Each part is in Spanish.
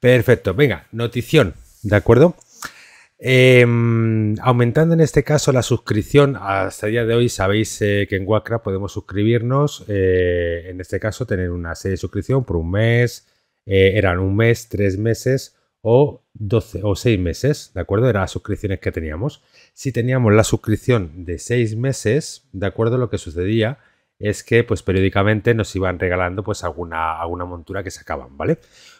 Perfecto, venga, notición, ¿de acuerdo? Em, aumentando en este caso la suscripción, hasta el día de hoy sabéis eh, que en Wacra podemos suscribirnos, eh, en este caso tener una serie de suscripción por un mes, eh, eran un mes, tres meses o 12 o seis meses, ¿de acuerdo? Eran las suscripciones que teníamos. Si teníamos la suscripción de seis meses, ¿de acuerdo? Lo que sucedía es que pues periódicamente nos iban regalando pues alguna, alguna montura que sacaban, ¿vale?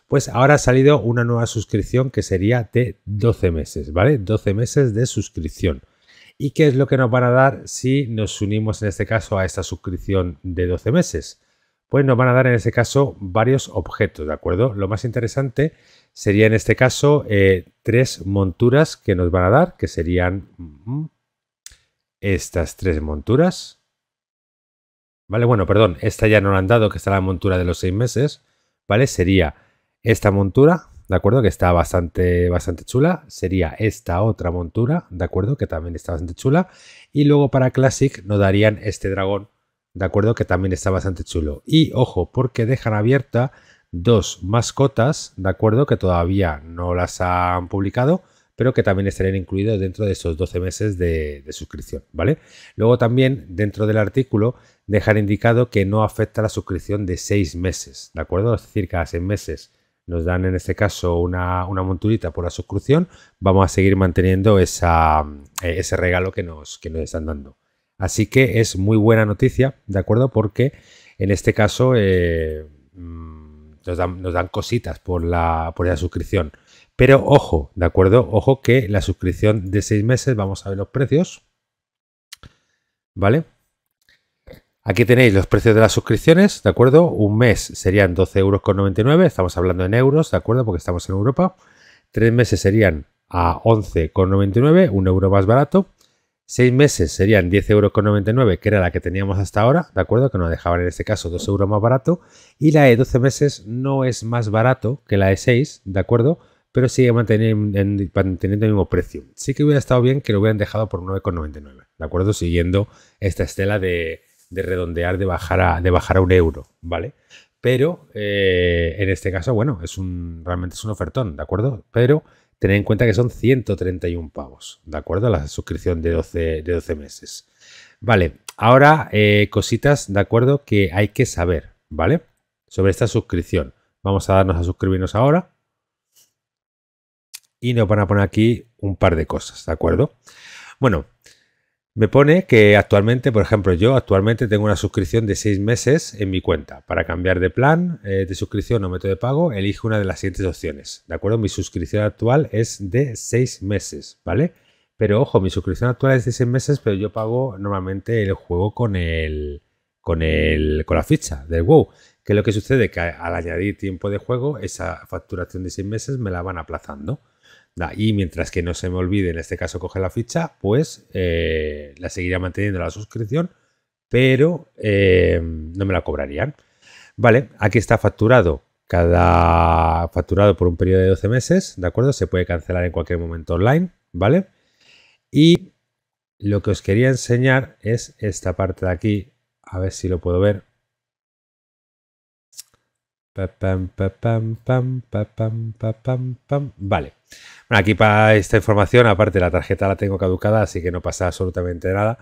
Pues ahora ha salido una nueva suscripción que sería de 12 meses, ¿vale? 12 meses de suscripción. ¿Y qué es lo que nos van a dar si nos unimos en este caso a esta suscripción de 12 meses? Pues nos van a dar en este caso varios objetos, ¿de acuerdo? Lo más interesante sería en este caso eh, tres monturas que nos van a dar, que serían mm, mm, estas tres monturas. ¿Vale? Bueno, perdón, esta ya no la han dado, que está la montura de los seis meses, ¿vale? Sería esta montura, ¿de acuerdo? Que está bastante, bastante chula. Sería esta otra montura, ¿de acuerdo? Que también está bastante chula. Y luego para Classic nos darían este dragón, ¿de acuerdo? Que también está bastante chulo. Y ojo, porque dejan abierta dos mascotas, ¿de acuerdo? Que todavía no las han publicado, pero que también estarían incluidos dentro de esos 12 meses de, suscripción, ¿vale? Luego también dentro del artículo dejar indicado que no afecta la suscripción de 6 meses, ¿de acuerdo? Es decir, cada 6 meses nos dan en este caso una, una, monturita por la suscripción, vamos a seguir manteniendo eh, ese regalo que nos, que nos están dando. Así que es muy buena noticia, ¿de acuerdo? Porque en este caso eh, mm, nos, dan, cositas por la, por la suscripción. Pero ojo, ¿de acuerdo? Ojo que la suscripción de 6 meses, vamos a ver los precios. ¿Vale? Aquí tenéis los precios de las suscripciones, ¿de acuerdo? Un mes serían 12,99 euros, estamos hablando en euros, ¿de acuerdo? Porque estamos en Europa. Tres meses serían a 11,99, un euro más barato. Seis meses serían 10,99 euros, que era la que teníamos hasta ahora, ¿de acuerdo? Que nos dejaban en este caso 2 euros más barato. Y la de 12 meses no es más barato que la de 6, ¿de acuerdo? pero sigue manteniendo, el mismo precio. Sí que hubiera estado bien que lo hubieran dejado por 9,99, ¿de acuerdo? Siguiendo esta estela de, redondear, de bajar, a, de bajar a un euro, ¿vale? Pero eh, en este caso, bueno, es un, realmente es un ofertón, ¿de acuerdo? Pero tened en cuenta que son 131 pavos, ¿de acuerdo? La suscripción de 12, de 12 meses. Vale, ahora eh, cositas, ¿de acuerdo? Que hay que saber, ¿vale? Sobre esta suscripción. Vamos a darnos a suscribirnos ahora y nos van a poner aquí un par de cosas, ¿de acuerdo? Bueno, me pone que actualmente, por ejemplo, yo actualmente tengo una suscripción de seis meses en mi cuenta. Para cambiar de plan eh, de suscripción o método de pago, elijo una de las siguientes opciones. ¿De acuerdo? Mi suscripción actual es de seis meses, ¿vale? Pero ojo, mi suscripción actual es de seis meses, pero yo pago normalmente el juego con el con el con la ficha de WoW. Que es lo que sucede que al añadir tiempo de juego, esa facturación de seis meses me la van aplazando y mientras que no se me olvide, en este caso coge la ficha, pues eh, la seguiría manteniendo la suscripción, pero eh, no me la cobrarían. Vale, aquí está facturado. Cada facturado por un periodo de 12 meses, ¿de acuerdo? Se puede cancelar en cualquier momento online, ¿vale? Y lo que os quería enseñar es esta parte de aquí, a ver si lo puedo ver. Pam, pam, pam, vale. Bueno, aquí para esta información, aparte la tarjeta la tengo caducada, así que no pasa absolutamente nada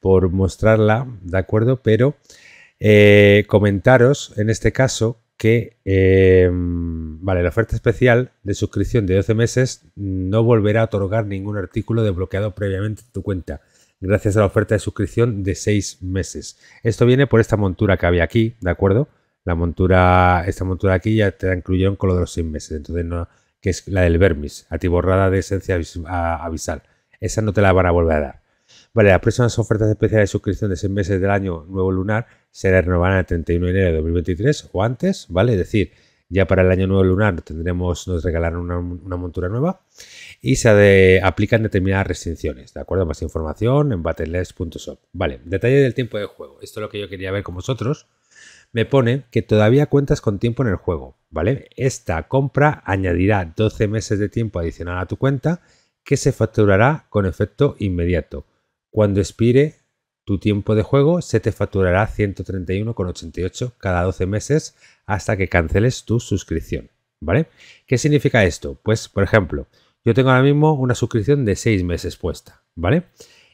por mostrarla, ¿de acuerdo? Pero eh, comentaros en este caso que, eh, vale, la oferta especial de suscripción de 12 meses no volverá a otorgar ningún artículo desbloqueado previamente en tu cuenta gracias a la oferta de suscripción de 6 meses. Esto viene por esta montura que había aquí, ¿de acuerdo? La montura, esta montura aquí ya te la incluyeron con lo de los seis meses, entonces no, que es la del Vermis, atiborrada de esencia abisal. Esa no te la van a volver a dar. Vale, las próximas ofertas especiales de suscripción de 6 meses del año nuevo lunar se renovarán el 31 de enero de 2023 o antes, ¿vale? Es decir, ya para el año nuevo lunar tendremos, nos regalaron una, montura nueva y se aplican determinadas restricciones, ¿de acuerdo? Más información en battleless.shop. Vale, detalle del tiempo de juego. Esto es lo que yo quería ver con vosotros me pone que todavía cuentas con tiempo en el juego, ¿vale? Esta compra añadirá 12 meses de tiempo adicional a tu cuenta que se facturará con efecto inmediato. Cuando expire tu tiempo de juego, se te facturará 131,88 cada 12 meses hasta que canceles tu suscripción, ¿vale? ¿Qué significa esto? Pues, por ejemplo, yo tengo ahora mismo una suscripción de 6 meses puesta, ¿vale?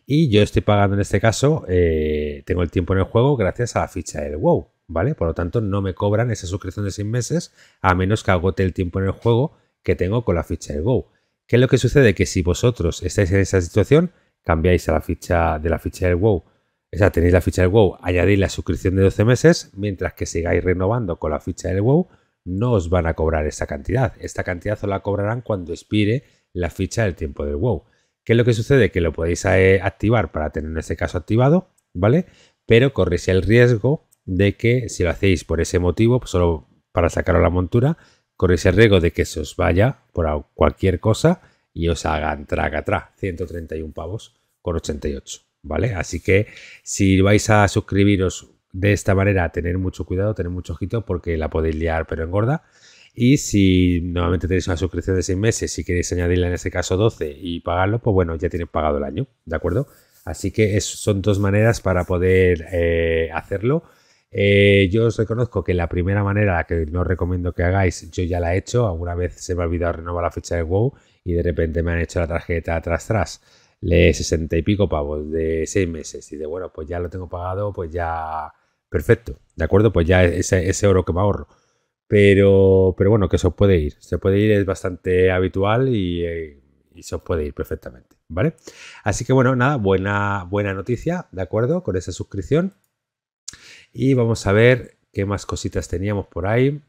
Y yo estoy pagando en este caso, eh, tengo el tiempo en el juego gracias a la ficha del WoW, ¿vale? Por lo tanto, no me cobran esa suscripción de 6 meses a menos que agote el tiempo en el juego que tengo con la ficha de Go. ¿Qué es lo que sucede? Que si vosotros estáis en esa situación, cambiáis a la ficha de la ficha del WoW. O sea, tenéis la ficha del WoW, añadís la suscripción de 12 meses, mientras que sigáis renovando con la ficha del WoW, no os van a cobrar esta cantidad. Esta cantidad os la cobrarán cuando expire la ficha del tiempo del WoW. ¿Qué es lo que sucede? Que lo podéis eh, activar para tener en este caso activado, ¿vale? Pero corréis el riesgo de que si lo hacéis por ese motivo, pues solo para a la montura, con ese riesgo de que se os vaya por cualquier cosa y os hagan traga atrás, 131 pavos con 88, ¿vale? Así que si vais a suscribiros de esta manera, tener mucho cuidado, tener mucho ojito porque la podéis liar pero engorda. Y si nuevamente tenéis una suscripción de 6 meses, si queréis añadirla en ese caso 12 y pagarlo, pues bueno, ya tiene pagado el año, ¿de acuerdo? Así que son dos maneras para poder eh, hacerlo. Eh, yo os reconozco que la primera manera, la que no recomiendo que hagáis, yo ya la he hecho. Alguna vez se me ha olvidado renovar la fecha de WoW y de repente me han hecho la tarjeta atrás tras le 60 y pico pavos de seis meses y de bueno, pues ya lo tengo pagado, pues ya perfecto, ¿de acuerdo? Pues ya ese, ese oro que me ahorro. Pero, pero bueno, que eso puede ir, se puede ir, es bastante habitual y, eh, y se os puede ir perfectamente, ¿vale? Así que bueno, nada, buena, buena noticia, ¿de acuerdo? Con esa suscripción y vamos a ver qué más cositas teníamos por ahí.